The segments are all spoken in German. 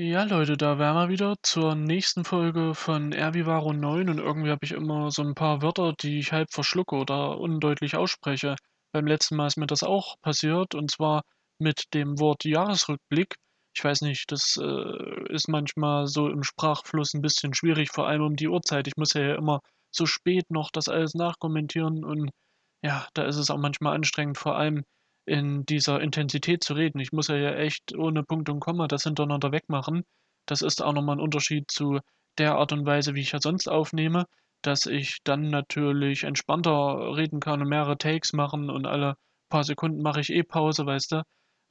Ja, Leute, da wären wir wieder zur nächsten Folge von Herbivaro 9 und irgendwie habe ich immer so ein paar Wörter, die ich halb verschlucke oder undeutlich ausspreche. Beim letzten Mal ist mir das auch passiert und zwar mit dem Wort Jahresrückblick. Ich weiß nicht, das äh, ist manchmal so im Sprachfluss ein bisschen schwierig, vor allem um die Uhrzeit. Ich muss ja immer so spät noch das alles nachkommentieren und ja, da ist es auch manchmal anstrengend, vor allem in dieser Intensität zu reden. Ich muss ja ja echt ohne Punkt und Komma das hintereinander wegmachen. Das ist auch nochmal ein Unterschied zu der Art und Weise, wie ich ja sonst aufnehme, dass ich dann natürlich entspannter reden kann und mehrere Takes machen und alle paar Sekunden mache ich eh Pause, weißt du.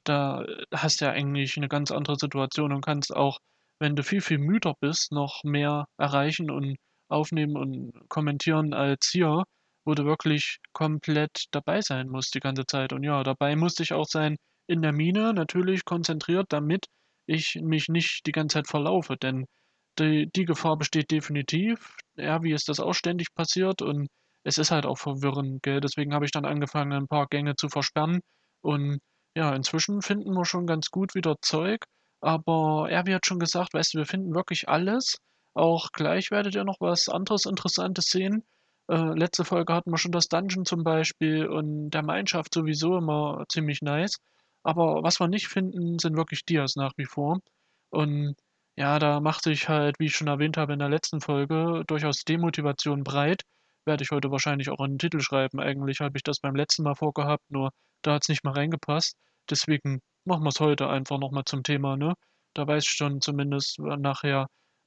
Da hast du ja eigentlich eine ganz andere Situation und kannst auch, wenn du viel, viel müder bist, noch mehr erreichen und aufnehmen und kommentieren als hier, wo du wirklich komplett dabei sein musst die ganze Zeit. Und ja, dabei musste ich auch sein in der Mine, natürlich konzentriert, damit ich mich nicht die ganze Zeit verlaufe, denn die, die Gefahr besteht definitiv. Ja, wie ist das auch ständig passiert und es ist halt auch verwirrend, gell? Deswegen habe ich dann angefangen, ein paar Gänge zu versperren und ja, inzwischen finden wir schon ganz gut wieder Zeug, aber Erwi hat schon gesagt, weißt du, wir finden wirklich alles. Auch gleich werdet ihr noch was anderes Interessantes sehen. Äh, letzte Folge hatten wir schon das Dungeon zum Beispiel und der Mineshaft sowieso immer ziemlich nice. Aber was wir nicht finden, sind wirklich Dias nach wie vor. Und ja, da macht sich halt, wie ich schon erwähnt habe in der letzten Folge, durchaus Demotivation breit. Werde ich heute wahrscheinlich auch einen Titel schreiben. Eigentlich habe ich das beim letzten Mal vorgehabt, nur da hat es nicht mal reingepasst. Deswegen machen wir es heute einfach nochmal zum Thema, ne? Da weiß ich schon zumindest äh, nachher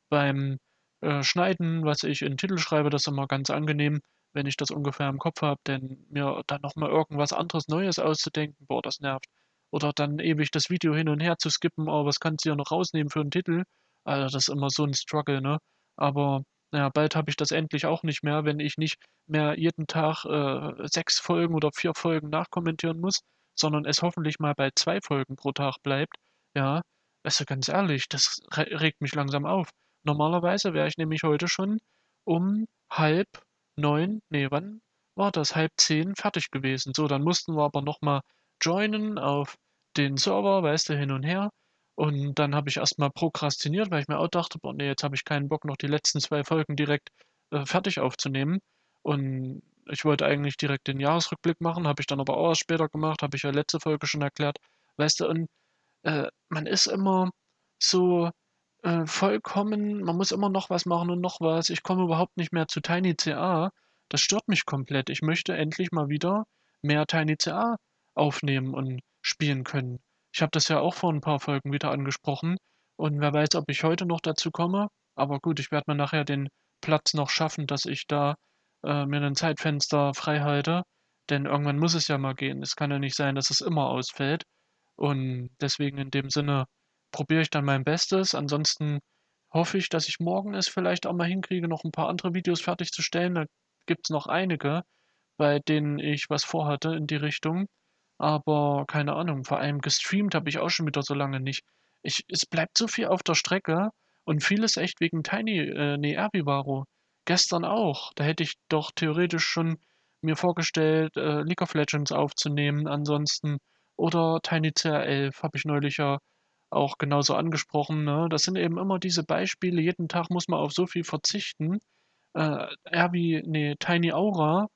beim äh, schneiden, was ich in Titel schreibe. Das ist immer ganz angenehm, wenn ich das ungefähr im Kopf habe, denn mir dann nochmal irgendwas anderes Neues auszudenken, boah, das nervt. Oder dann ewig das Video hin und her zu skippen, oh, was kannst du hier noch rausnehmen für einen Titel? Also das ist immer so ein Struggle, ne? Aber naja, bald habe ich das endlich auch nicht mehr, wenn ich nicht mehr jeden Tag äh, sechs Folgen oder vier Folgen nachkommentieren muss, sondern es hoffentlich mal bei zwei Folgen pro Tag bleibt. Ja, also ganz ehrlich, das regt mich langsam auf. Normalerweise wäre ich nämlich heute schon um halb neun, nee, wann war das? Halb zehn fertig gewesen. So, dann mussten wir aber nochmal joinen auf den Server, weißt du, hin und her. Und dann habe ich erstmal prokrastiniert, weil ich mir auch dachte, boah, nee, jetzt habe ich keinen Bock, noch die letzten zwei Folgen direkt äh, fertig aufzunehmen. Und ich wollte eigentlich direkt den Jahresrückblick machen, habe ich dann aber auch erst später gemacht, habe ich ja letzte Folge schon erklärt. Weißt du, und äh, man ist immer so äh, vollkommen, man muss immer noch was machen und noch was. Ich komme überhaupt nicht mehr zu Tiny CA. Das stört mich komplett. Ich möchte endlich mal wieder mehr Tiny CA aufnehmen und spielen können. Ich habe das ja auch vor ein paar Folgen wieder angesprochen. Und wer weiß, ob ich heute noch dazu komme. Aber gut, ich werde mir nachher den Platz noch schaffen, dass ich da äh, mir ein Zeitfenster frei halte. Denn irgendwann muss es ja mal gehen. Es kann ja nicht sein, dass es immer ausfällt. Und deswegen in dem Sinne probiere ich dann mein Bestes. Ansonsten hoffe ich, dass ich morgen es vielleicht auch mal hinkriege, noch ein paar andere Videos fertigzustellen. Da gibt es noch einige, bei denen ich was vorhatte in die Richtung. Aber keine Ahnung, vor allem gestreamt habe ich auch schon wieder so lange nicht. Ich, es bleibt so viel auf der Strecke und vieles echt wegen Tiny, äh, nee, Herbivaro. Gestern auch. Da hätte ich doch theoretisch schon mir vorgestellt, äh, League of Legends aufzunehmen. Ansonsten oder Tiny CR11 habe ich neulich ja auch genauso angesprochen. Ne? Das sind eben immer diese Beispiele. Jeden Tag muss man auf so viel verzichten. Äh, Erbi, nee, Tiny Aura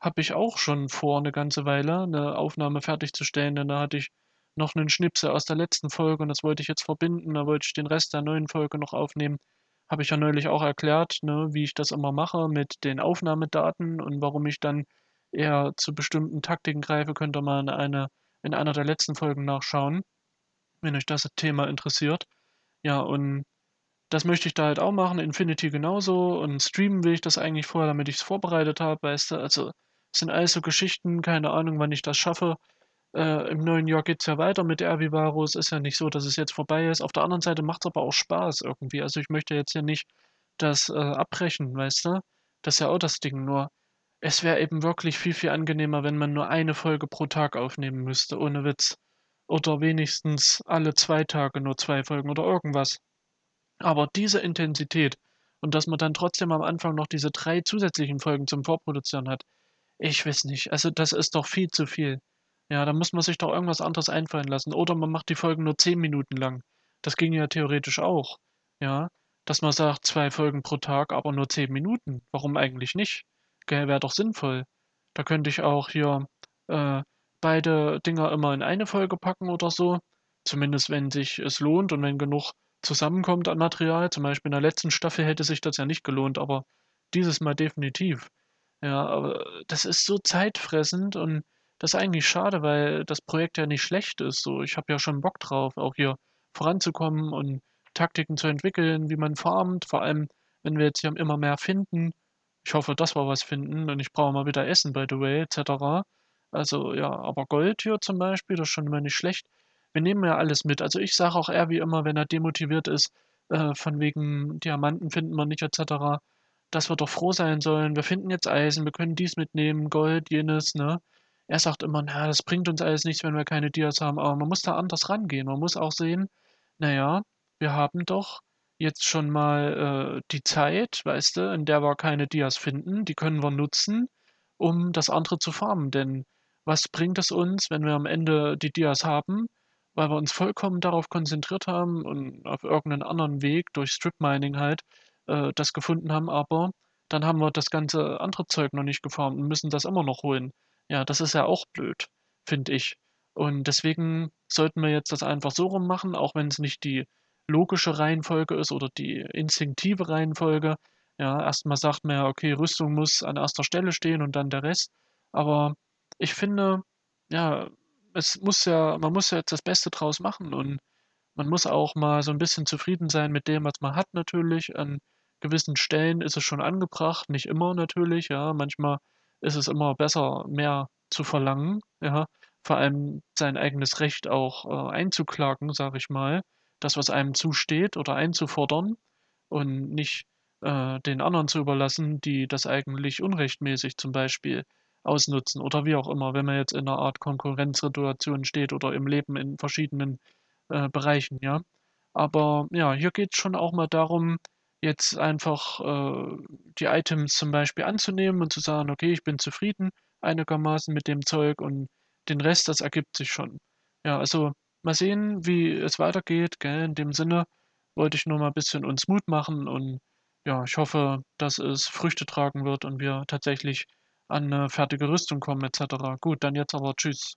habe ich auch schon vor eine ganze Weile eine Aufnahme fertigzustellen, denn da hatte ich noch einen Schnipsel aus der letzten Folge und das wollte ich jetzt verbinden. Da wollte ich den Rest der neuen Folge noch aufnehmen. Habe ich ja neulich auch erklärt, ne, wie ich das immer mache mit den Aufnahmedaten und warum ich dann eher zu bestimmten Taktiken greife, könnt ihr mal eine, in einer der letzten Folgen nachschauen wenn euch das Thema interessiert. Ja, und das möchte ich da halt auch machen, Infinity genauso und streamen will ich das eigentlich vorher, damit ich es vorbereitet habe, weißt du, also sind alles so Geschichten, keine Ahnung, wann ich das schaffe. Äh, Im neuen Jahr geht es ja weiter mit Herbivarus, ist ja nicht so, dass es jetzt vorbei ist. Auf der anderen Seite macht es aber auch Spaß irgendwie, also ich möchte jetzt ja nicht das äh, abbrechen, weißt du, das ist ja auch das Ding, nur es wäre eben wirklich viel, viel angenehmer, wenn man nur eine Folge pro Tag aufnehmen müsste, ohne Witz oder wenigstens alle zwei Tage nur zwei Folgen oder irgendwas. Aber diese Intensität und dass man dann trotzdem am Anfang noch diese drei zusätzlichen Folgen zum Vorproduzieren hat, ich weiß nicht. Also das ist doch viel zu viel. Ja, da muss man sich doch irgendwas anderes einfallen lassen. Oder man macht die Folgen nur zehn Minuten lang. Das ging ja theoretisch auch. Ja, dass man sagt, zwei Folgen pro Tag, aber nur zehn Minuten. Warum eigentlich nicht? wäre doch sinnvoll. Da könnte ich auch hier äh, beide Dinger immer in eine Folge packen oder so. Zumindest wenn sich es lohnt und wenn genug zusammenkommt an Material. Zum Beispiel in der letzten Staffel hätte sich das ja nicht gelohnt, aber dieses Mal definitiv. Ja, aber das ist so zeitfressend und das ist eigentlich schade, weil das Projekt ja nicht schlecht ist. So, ich habe ja schon Bock drauf, auch hier voranzukommen und Taktiken zu entwickeln, wie man farmt, vor allem wenn wir jetzt hier immer mehr finden. Ich hoffe, dass wir was finden und ich brauche mal wieder Essen, by the way, etc. Also ja, aber Gold hier zum Beispiel, das ist schon mal nicht schlecht. Wir nehmen ja alles mit. Also ich sage auch er wie immer, wenn er demotiviert ist, äh, von wegen Diamanten finden wir nicht etc., dass wir doch froh sein sollen. Wir finden jetzt Eisen, wir können dies mitnehmen, Gold, jenes, ne? Er sagt immer, na, das bringt uns alles nichts, wenn wir keine Dias haben. Aber man muss da anders rangehen. Man muss auch sehen, naja, wir haben doch jetzt schon mal äh, die Zeit, weißt du, in der wir keine Dias finden. Die können wir nutzen, um das andere zu farmen. Denn was bringt es uns, wenn wir am Ende die Dias haben, weil wir uns vollkommen darauf konzentriert haben und auf irgendeinen anderen Weg durch Strip Mining halt äh, das gefunden haben, aber dann haben wir das ganze andere Zeug noch nicht gefarmt und müssen das immer noch holen. Ja, das ist ja auch blöd, finde ich. Und deswegen sollten wir jetzt das einfach so rum machen, auch wenn es nicht die logische Reihenfolge ist oder die instinktive Reihenfolge. Ja, erstmal sagt man ja, okay, Rüstung muss an erster Stelle stehen und dann der Rest. Aber ich finde, ja, es muss ja, man muss ja jetzt das Beste draus machen und man muss auch mal so ein bisschen zufrieden sein mit dem, was man hat natürlich. An gewissen Stellen ist es schon angebracht, nicht immer natürlich, ja. Manchmal ist es immer besser, mehr zu verlangen, ja. Vor allem sein eigenes Recht auch äh, einzuklagen, sage ich mal, das, was einem zusteht oder einzufordern und nicht äh, den anderen zu überlassen, die das eigentlich unrechtmäßig zum Beispiel ausnutzen oder wie auch immer, wenn man jetzt in einer Art Konkurrenzsituation steht oder im Leben in verschiedenen äh, Bereichen, ja. Aber ja, hier geht es schon auch mal darum, jetzt einfach äh, die Items zum Beispiel anzunehmen und zu sagen, okay, ich bin zufrieden einigermaßen mit dem Zeug und den Rest, das ergibt sich schon. Ja, also mal sehen, wie es weitergeht. Gell? In dem Sinne wollte ich nur mal ein bisschen uns Mut machen und ja, ich hoffe, dass es Früchte tragen wird und wir tatsächlich an eine äh, fertige Rüstung kommen etc. Gut, dann jetzt aber tschüss.